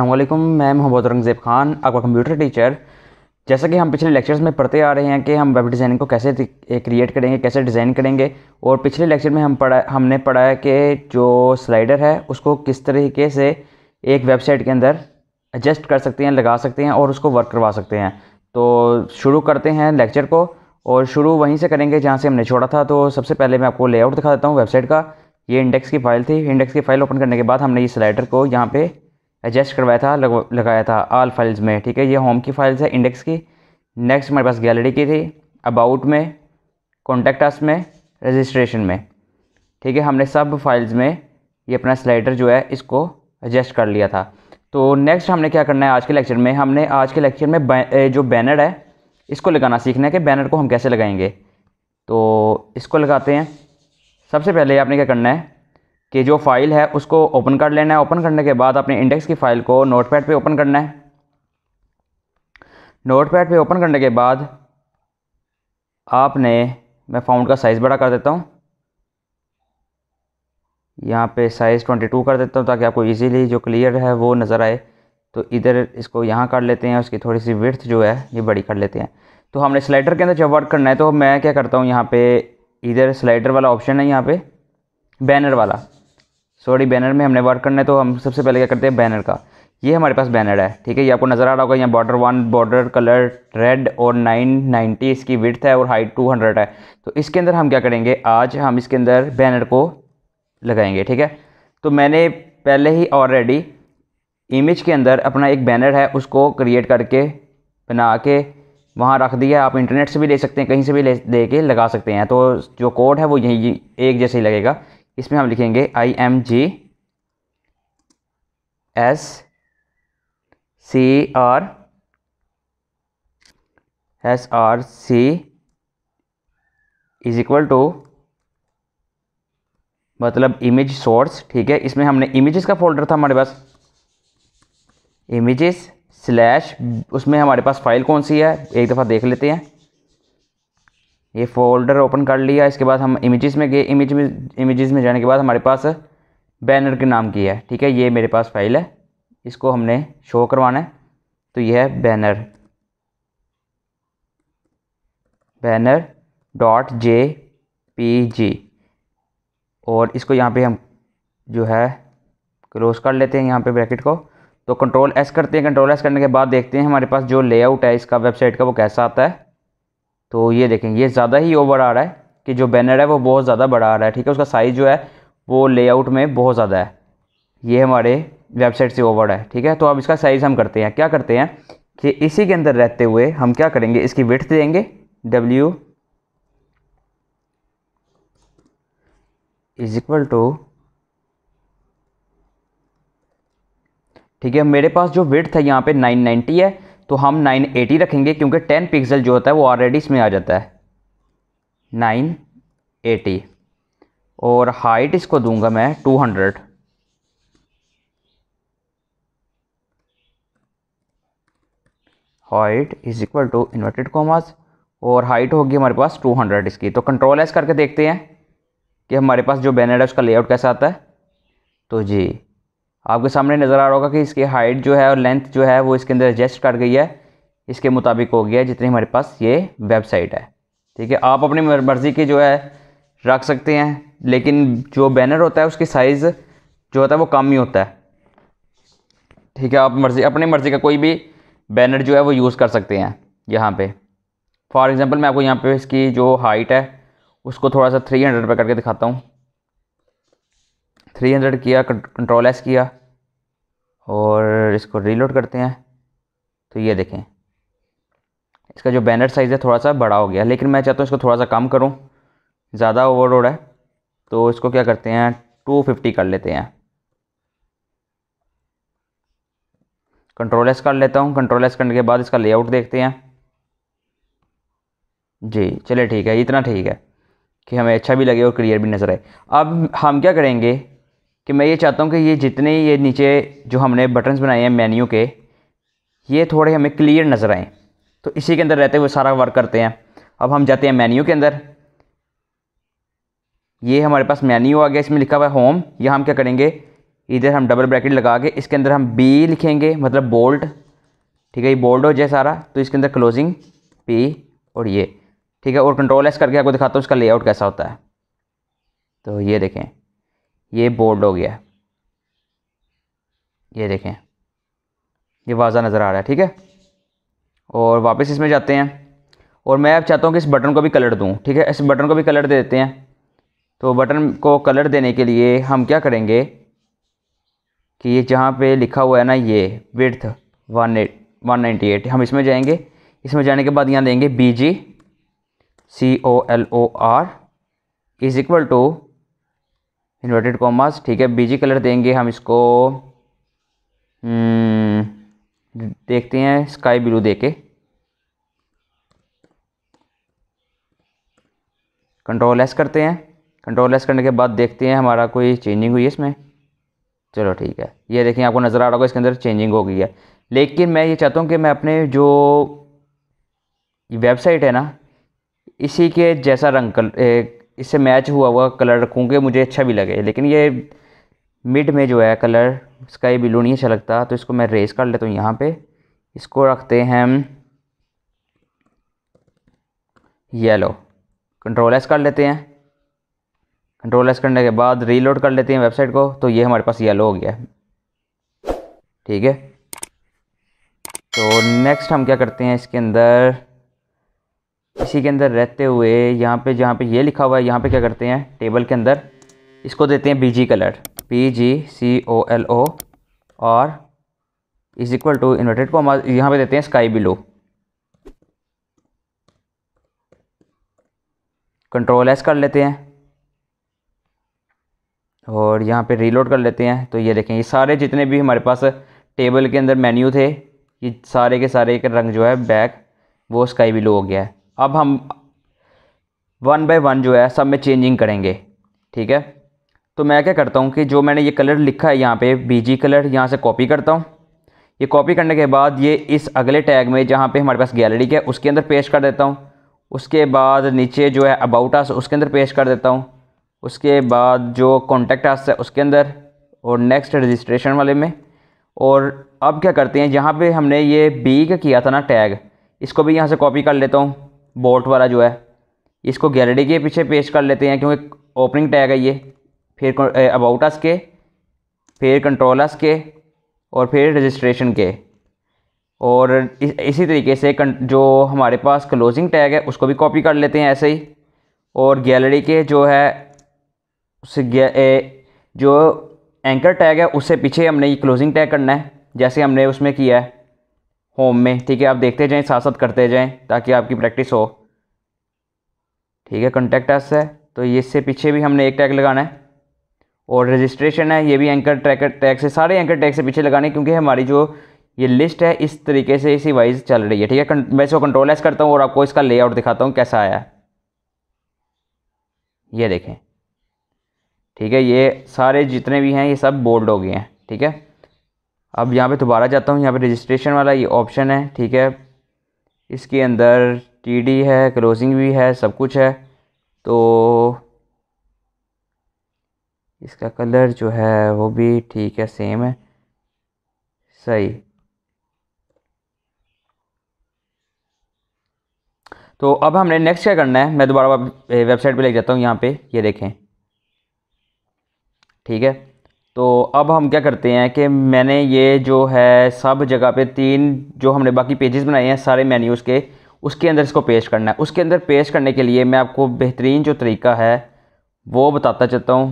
वालेकुम मैं मोहम्मद औरंगजेब खान आपका कंप्यूटर टीचर जैसा कि हम पिछले लेक्चर्स में पढ़ते आ रहे हैं कि हम वेब डिज़ाइनिंग को कैसे क्रिएट करेंगे कैसे डिज़ाइन करेंगे और पिछले लेक्चर में हम पढ़ा हमने पढ़ाया कि जो स्लाइडर है उसको किस तरीके से एक वेबसाइट के अंदर एडजस्ट कर सकते हैं लगा सकते हैं और उसको वर्क करवा सकते हैं तो शुरू करते हैं लेक्चर को और शुरू वहीं से करेंगे जहाँ से हमने छोड़ा था तो सबसे पहले मैं आपको लेआउट दिखा देता हूँ वेबसाइट का ये इंडेक्स की फ़ाइल थी इंडेक्स की फ़ाइल ओपन करने के बाद हमने ये स्लाइडर को यहाँ पे एडजस्ट करवाया था लग, लगाया था आल फाइल्स में ठीक है ये होम की फाइल्स है इंडेक्स की नेक्स्ट हमारे पास गैलरी की थी अबाउट में कॉन्टेक्ट अस में रजिस्ट्रेशन में ठीक है हमने सब फाइल्स में ये अपना स्लाइडर जो है इसको एडजस्ट कर लिया था तो नेक्स्ट हमने क्या करना है आज के लेक्चर में हमने आज के लेक्चर में जो बैनर है इसको लगाना सीखना है कि बैनर को हम कैसे लगाएंगे तो इसको लगाते हैं सबसे पहले आपने क्या करना है कि जो फाइल है उसको ओपन कर लेना है ओपन करने के बाद आपने इंडेक्स की फ़ाइल को नोटपैड पे ओपन करना है नोटपैड पे ओपन करने के बाद आपने मैं फ़ाउंड का साइज़ बड़ा कर देता हूँ यहाँ पे साइज़ 22 कर देता हूँ ताकि आपको इजीली जो क्लियर है वो नज़र आए तो इधर इसको यहाँ कर लेते हैं उसकी थोड़ी सी विर्थ जो है ये बड़ी कर लेते हैं तो हमने स्लाइडर के अंदर जब वर्क करना है तो मैं क्या करता हूँ यहाँ पे इधर स्लाइडर वाला ऑप्शन है यहाँ पे बैनर वाला सॉरी बैनर में हमने वर्क करना है तो हम सबसे पहले क्या करते हैं बैनर का ये हमारे पास बैनर है ठीक है ये आपको नज़र आ रहा होगा यहाँ border one border colour red और नाइन नाइन्टी इसकी विर्थ है और हाइट टू हंड्रेड है तो इसके अंदर हम क्या करेंगे आज हम इसके अंदर बैनर को लगाएंगे ठीक है तो मैंने पहले ही ऑलरेडी इमेज के अंदर अपना एक बैनर है उसको क्रिएट करके बना के वहाँ रख दिया आप इंटरनेट से भी ले सकते हैं कहीं से भी ले दे के लगा सकते हैं तो जो कोड है वो यही एक जैसे ही लगेगा इसमें हम लिखेंगे I M G S C R S R C is equal to मतलब इमेज सोर्स ठीक है इसमें हमने इमेजेस का फोल्डर था हमारे पास इमेजेस स्लैश उसमें हमारे पास फाइल कौन सी है एक दफ़ा देख लेते हैं ये फोल्डर ओपन कर लिया इसके बाद हम इमेजेस में गए इमेज में इमेजेस में जाने के बाद हमारे पास बैनर के नाम की है ठीक है ये मेरे पास फाइल है इसको हमने शो करवाना है तो यह है banner banner dot J P G और इसको यहाँ पे हम जो है क्लोज कर लेते हैं यहाँ पे ब्रैकेट को तो कंट्रोल एस करते हैं कंट्रोल एस करने के बाद देखते हैं हमारे पास जो लेआउट है इसका वेबसाइट का वो कैसा आता है तो ये देखें ये ज़्यादा ही ओवर आ रहा है कि जो बैनर है वो बहुत ज़्यादा बड़ा आ रहा है ठीक है उसका साइज़ जो है वो लेआउट में बहुत ज़्यादा है ये हमारे वेबसाइट से ओवर है ठीक है तो अब इसका साइज़ हम करते हैं क्या करते हैं कि इसी के अंदर रहते हुए हम क्या करेंगे इसकी विथ देंगे डब्ल्यू इज इक्वल टू ठीक है मेरे पास जो वेट है यहाँ पे 990 है तो हम 980 रखेंगे क्योंकि 10 पिक्सल जो होता है वो ऑलरेडी इसमें आ जाता है 980 और हाइट इसको दूंगा मैं 200 height is equal to inverted commas और हाइट होगी हमारे पास 200 इसकी तो कंट्रोल एस करके देखते हैं कि हमारे पास जो बैनर है उसका लेआउट कैसा आता है तो जी आपके सामने नज़र आ रहा होगा कि इसकी हाइट जो है और लेंथ जो है वो इसके अंदर एडजस्ट कर गई है इसके मुताबिक हो गया जितनी हमारे पास ये वेबसाइट है ठीक है आप अपनी मर्ज़ी की जो है रख सकते हैं लेकिन जो बैनर होता है उसकी साइज़ जो होता है वो कम ही होता है ठीक है आप मर्ज़ी अपनी मर्ज़ी का कोई भी बैनर जो है वो यूज़ कर सकते हैं यहाँ पे फॉर एग्ज़ाम्पल मैं आपको यहाँ पे इसकी जो हाइट है उसको थोड़ा सा थ्री हंड्रेड पर करके दिखाता हूँ थ्री हंड्रेड किया कंट्रोल एस किया और इसको रीलोड करते हैं तो ये देखें इसका जो बैनर साइज़ है थोड़ा सा बड़ा हो गया लेकिन मैं चाहता हूँ इसको थोड़ा सा कम करूँ ज़्यादा ओवरलोड है तो इसको क्या करते हैं टू फिफ्टी कर लेते हैं कंट्रोल एस कर लेता हूँ कंट्रोल एस करने के बाद इसका लेआउट देखते हैं जी चलिए ठीक है इतना ठीक है कि हमें अच्छा भी लगे और क्लियर भी नज़र आए अब हम क्या करेंगे कि मैं ये चाहता हूँ कि ये जितने ये नीचे जो हमने बटन्स बनाए हैं मेन्यू के ये थोड़े हमें क्लियर नज़र आएँ तो इसी के अंदर रहते हुए सारा वर्क करते हैं अब हम जाते हैं मेन्यू के अंदर ये हमारे पास मेन्यू आ गया इसमें लिखा हुआ है होम यह हम क्या करेंगे इधर हम डबल ब्रैकेट लगा के इसके अंदर हम बी लिखेंगे मतलब बोल्ड ठीक है ये बोल्ड हो जाए सारा तो इसके अंदर क्लोजिंग पी और ये ठीक है और कंट्रोल एस करके आपको दिखाता हूँ उसका लेआउट कैसा होता है तो ये देखें ये बोल्ड हो गया ये देखें ये वाजा नज़र आ रहा है ठीक है और वापस इसमें जाते हैं और मैं अब चाहता हूँ कि इस बटन को भी कलर दूँ ठीक है इस बटन को भी कलर दे देते हैं तो बटन को कलर देने के लिए हम क्या करेंगे कि ये जहाँ पे लिखा हुआ है ना ये width one eight one ninety eight हम इसमें जाएंगे इसमें जाने के बाद यहाँ देंगे B G C O L O R is equal to inverted commas ठीक है बीजी कलर देंगे हम इसको हम्म, देखते हैं स्काई ब्लू दे के कंट्रोल एस करते हैं कंट्रोल एस करने के बाद देखते हैं हमारा कोई चेंजिंग हुई है इसमें चलो ठीक है ये देखिए आपको नज़र आ रहा होगा इसके अंदर चेंजिंग हो गई है लेकिन मैं ये चाहता हूँ कि मैं अपने जो वेबसाइट है ना इसी के जैसा रंग कल इससे मैच हुआ हुआ कलर रखूँगे मुझे अच्छा भी लगे लेकिन ये मिड में जो है कलर स्काई ब्लू नहीं अच्छा लगता तो इसको मैं रेस कर लेता हूँ यहाँ पे इसको रखते हैं येलो कंट्रोल एस कर लेते हैं कंट्रोल एस करने के बाद रीलोड कर लेते हैं वेबसाइट को तो ये हमारे पास येलो हो गया है ठीक है तो नेक्स्ट हम क्या करते हैं इसके अंदर इसी के अंदर रहते हुए यहाँ पे जहाँ पे ये लिखा हुआ है यहाँ पे क्या करते हैं टेबल के अंदर इसको देते हैं B G colour P G C O L O और इज़ इक्वल टू इन्वर्टेड को यहाँ पे देते हैं स्काई ब्लू कंट्रोल एस कर लेते हैं और यहाँ पे रीलोड कर लेते हैं तो ये देखें ये सारे जितने भी हमारे पास टेबल के अंदर मेन्यू थे ये सारे के सारे एक रंग जो है बैक वो स्काई ब्लू हो गया है अब हम वन बाय वन जो है सब में चेंजिंग करेंगे ठीक है तो मैं क्या करता हूँ कि जो मैंने ये कलर लिखा है यहाँ पे बीजी कलर यहाँ से कॉपी करता हूँ ये कॉपी करने के बाद ये इस अगले टैग में जहाँ पे हमारे पास गैलरी है उसके अंदर पेश कर देता हूँ उसके बाद नीचे जो है अबाउट आस उसके अंदर पेश कर देता हूँ उसके बाद जो कॉन्टैक्ट आस है उसके अंदर और नेक्स्ट रजिस्ट्रेशन वाले में और अब क्या करते हैं जहाँ पर हमने ये बी का किया था ना टैग इसको भी यहाँ से कॉपी कर लेता हूँ बोल्ट वाला जो है इसको गैलरी के पीछे पेश कर लेते हैं क्योंकि ओपनिंग टैग है ये फिर अबाउट अस के फिर कंट्रोल अस के और फिर रजिस्ट्रेशन के और इस, इसी तरीके से जो हमारे पास क्लोजिंग टैग है उसको भी कॉपी कर लेते हैं ऐसे ही और गैलरी के जो है जो एंकर टैग है उससे पीछे हमने ये क्लोजिंग टैग करना है जैसे हमने उसमें किया है होम में ठीक है आप देखते जाएँ साथ साथ करते जाएँ ताकि आपकी प्रैक्टिस हो ठीक है कंटेक्ट अस है तो इससे पीछे भी हमने एक टैग लगाना है और रजिस्ट्रेशन है ये भी एंकर ट्रैकर टैग से सारे एंकर टैग से पीछे लगाने क्योंकि हमारी जो ये लिस्ट है इस तरीके से इसी वाइज चल रही है ठीक है मैं इसको कंट्रोल एस करता हूँ और आपको इसका लेआउट दिखाता हूँ कैसा आया ये देखें ठीक है ये सारे जितने भी हैं ये सब बोल्ड हो गए हैं ठीक है अब यहाँ पे दोबारा जाता हूँ यहाँ पे रजिस्ट्रेशन वाला ये ऑप्शन है ठीक है इसके अंदर टीडी है क्लोजिंग भी है सब कुछ है तो इसका कलर जो है वो भी ठीक है सेम है सही तो अब हमने नेक्स्ट क्या करना है मैं दोबारा वेबसाइट पे ले जाता हूँ यहाँ पे ये देखें ठीक है तो अब हम क्या करते हैं कि मैंने ये जो है सब जगह पे तीन जो हमने बाकी पेजेस बनाए हैं सारे मेन्यूज़ के उसके अंदर इसको पेश करना है उसके अंदर पेश करने के लिए मैं आपको बेहतरीन जो तरीका है वो बताता चाहता हूँ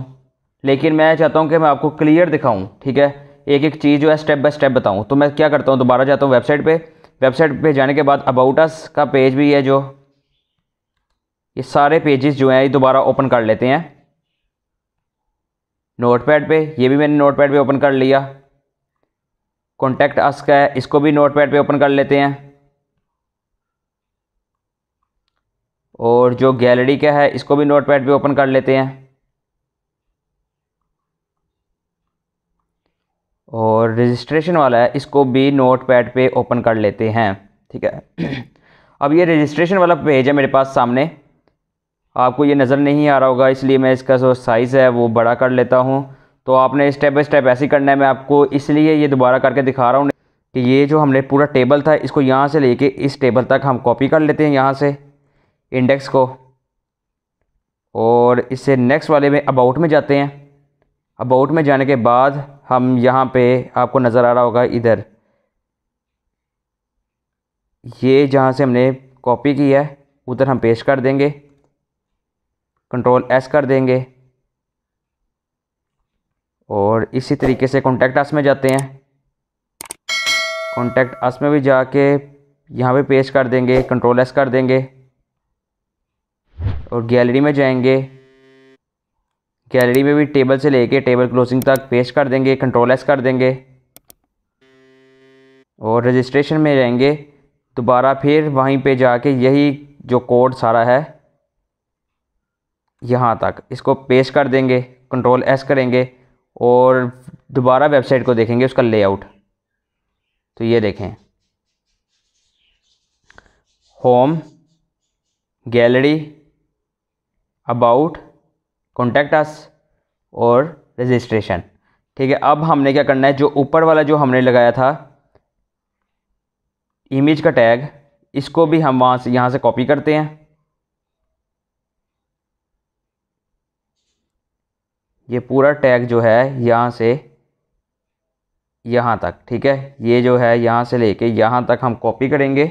लेकिन मैं चाहता हूँ कि मैं आपको क्लियर दिखाऊँ ठीक है एक एक चीज़ जो है स्टेप बाई स्टेप बताऊँ तो मैं क्या करता हूँ दोबारा जाता हूँ वेबसाइट पर वेबसाइट पर जाने के बाद अबाउट अस का पेज भी है जो ये सारे पेजेस जो हैं ये दोबारा ओपन कर लेते हैं नोटपैड पे ये भी मैंने नोटपैड पे ओपन कर लिया कॉन्टैक्ट अस का है इसको भी नोटपैड पे ओपन कर लेते हैं और जो गैलरी का है इसको भी नोटपैड पे ओपन कर लेते हैं और रजिस्ट्रेशन वाला है इसको भी नोटपैड पे ओपन कर लेते हैं ठीक है अब ये रजिस्ट्रेशन वाला पेज है मेरे पास सामने आपको ये नज़र नहीं आ रहा होगा इसलिए मैं इसका जो साइज़ है वो बड़ा कर लेता हूँ तो आपने स्टेप बाई स्टेप ऐसे करना है मैं आपको इसलिए ये दोबारा करके दिखा रहा हूँ कि ये जो हमने पूरा टेबल था इसको यहाँ से लेके इस टेबल तक हम कॉपी कर लेते हैं यहाँ से इंडेक्स को और इससे नेक्स्ट वाले में अबाउट में जाते हैं अबाउट में जाने के बाद हम यहाँ पे आपको नज़र आ रहा होगा इधर ये जहाँ से हमने कॉपी की है उधर हम पेश कर देंगे कंट्रोल एस कर देंगे और इसी तरीके से कॉन्टैक्ट अस में जाते हैं कॉन्टैक्ट अस में भी जाके यहाँ पे पेश कर देंगे कंट्रोल एस कर देंगे और गैलरी में जाएंगे गैलरी में भी टेबल से लेके टेबल क्लोजिंग तक पेश कर देंगे कंट्रोल एस कर देंगे और रजिस्ट्रेशन में जाएंगे दोबारा फिर वहीं पे जाके यही जो कोड सारा है यहाँ तक इसको पेश कर देंगे कंट्रोल एस करेंगे और दोबारा वेबसाइट को देखेंगे उसका लेआउट तो ये देखें home gallery about contact us और रजिस्ट्रेशन ठीक है अब हमने क्या करना है जो ऊपर वाला जो हमने लगाया था इमेज का टैग इसको भी हम वहाँ से यहाँ से कॉपी करते हैं ये पूरा टैग जो है यहाँ से यहाँ तक ठीक है ये जो है यहाँ से लेके यहाँ तक हम कॉपी करेंगे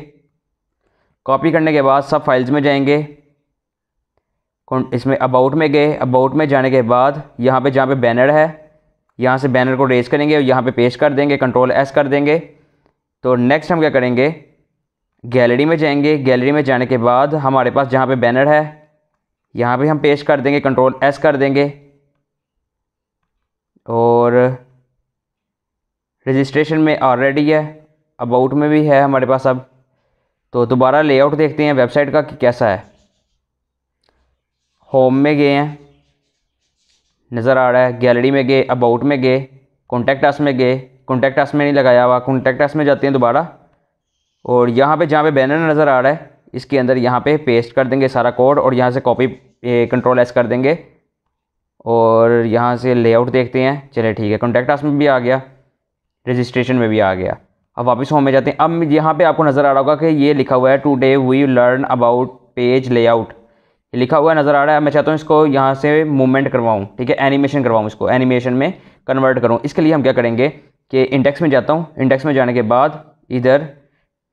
कॉपी करने के बाद सब फाइल्स में जाएंगे इसमें अबाउट में गए अबाउट में जाने के बाद यहाँ पे जहाँ पे बैनर है यहाँ से बैनर को रेज करेंगे और यहाँ पे पेस्ट कर देंगे कंट्रोल एस कर देंगे तो नेक्स्ट हम क्या करेंगे गैलरी में जाएंगे गैलरी में जाने के बाद हमारे पास जहाँ पे बैनर है यहाँ पे हम पेस्ट कर देंगे कंट्रोल एस कर देंगे और रजिस्ट्रेशन में ऑलरेडी है अबाउट में भी है हमारे पास अब तो दोबारा लेआउट देखते हैं वेबसाइट का कि कैसा है होम में गए हैं नज़र आ रहा है गैलरी में गए अबाउट में गए कॉन्टैक्ट आस में गए कॉन्टैक्ट आस में नहीं लगाया हुआ कॉन्टैक्ट आस में जाते हैं दोबारा और यहाँ पे जहाँ पे बैनर नज़र आ रहा है इसके अंदर यहाँ पे पेस्ट कर देंगे सारा कोड और यहाँ से कॉपी कंट्रोल एस कर देंगे और यहाँ से लेआउट देखते हैं चले ठीक है कॉन्टैक्ट आस में भी आ गया रजिस्ट्रेशन में भी आ गया अब वापस होम में जाते हैं अब यहाँ पे आपको नज़र आ रहा होगा कि ये लिखा हुआ है today we learn about page layout लिखा हुआ नज़र आ रहा है मैं चाहता हूँ इसको यहाँ से मूवमेंट करवाऊँ ठीक है एनिमेशन करवाऊँ इसको एनिमेशन में कन्वर्ट करूँ इसके लिए हम क्या करेंगे कि इंडेक्स में जाता हूँ इंडेक्स में जाने के बाद इधर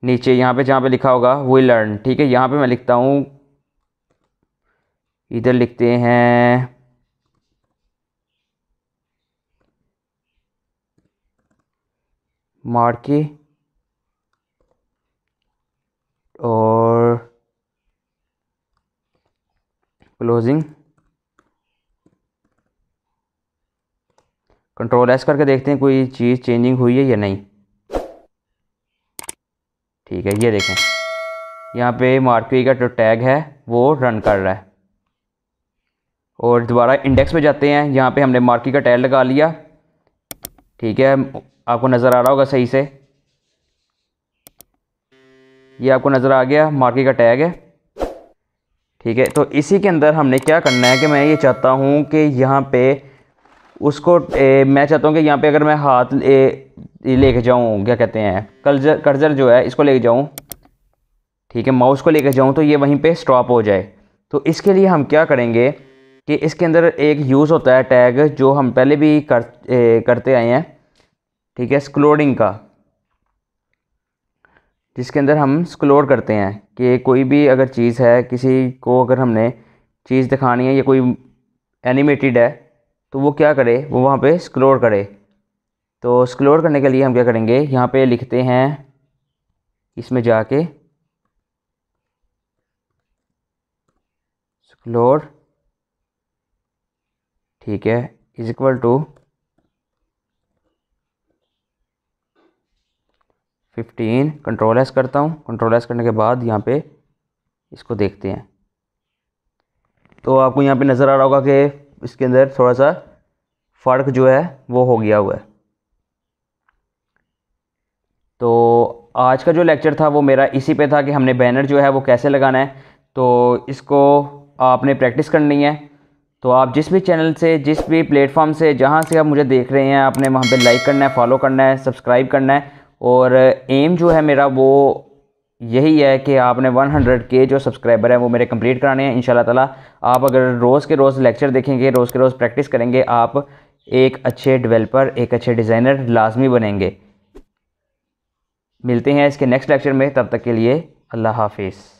नीचे यहाँ पे जहाँ पे लिखा होगा वी लर्न ठीक है यहाँ पे मैं लिखता हूँ इधर लिखते हैं मार्की और क्लोजिंग कंट्रोल एस करके देखते हैं कोई चीज़ चेंजिंग हुई है या नहीं ठीक है ये देखें यहाँ पे मार्की e का जो टैग है वो रन कर रहा है और दोबारा इंडेक्स पे जाते हैं यहाँ पे हमने मार्की e का टैग लगा लिया ठीक है आपको नज़र आ रहा होगा सही से ये आपको नज़र आ गया मार्केट का टैग है ठीक है तो इसी के अंदर हमने क्या करना है कि मैं ये चाहता हूँ कि यहाँ पे उसको ए, मैं चाहता हूँ कि यहाँ पे अगर मैं हाथ ले कर जाऊँ क्या कहते हैं कर्जर कर्जर जो है इसको कर जाऊँ ठीक है माउस को कर जाऊँ तो ये वहीं पे स्टॉप हो जाए तो इसके लिए हम क्या करेंगे कि इसके अंदर एक यूज़ होता है टैग जो हम पहले भी कर ए, करते आए हैं ठीक है स्क्लोडिंग का जिसके अंदर हम स्क्लोर करते हैं कि कोई भी अगर चीज़ है किसी को अगर हमने चीज़ दिखानी है या कोई एनिमेटेड है तो वो क्या करे वो वहाँ पे स्क्लोर करे तो स्क्लोर करने के लिए हम क्या करेंगे यहाँ पे लिखते हैं इसमें जाके स्क्लोर ठीक है is equal to fifteen control S करता हूँ कंट्रोल एस करने के बाद यहाँ पे इसको देखते हैं तो आपको यहाँ पे नज़र आ रहा होगा कि इसके अंदर थोड़ा सा फ़र्क जो है वो हो गया हुआ है तो आज का जो लेक्चर था वो मेरा इसी पे था कि हमने बैनर जो है वो कैसे लगाना है तो इसको आपने प्रैक्टिस करनी है तो आप जिस भी चैनल से जिस भी प्लेटफॉर्म से जहाँ से आप मुझे देख रहे हैं आपने वहाँ पे लाइक करना है फॉलो करना है सब्सक्राइब करना है और एम जो है मेरा वो यही है कि आपने 100 के जो सब्सक्राइबर हैं वो मेरे कंप्लीट कराने हैं इन ताला आप अगर रोज़ के रोज़ लेक्चर देखेंगे रोज़ के रोज़ प्रैक्टिस करेंगे आप एक अच्छे डेवलपर एक अच्छे डिज़ाइनर लाजमी बनेंगे मिलते हैं इसके नेक्स्ट लेक्चर में तब तक के लिए अल्लाह हाफिज़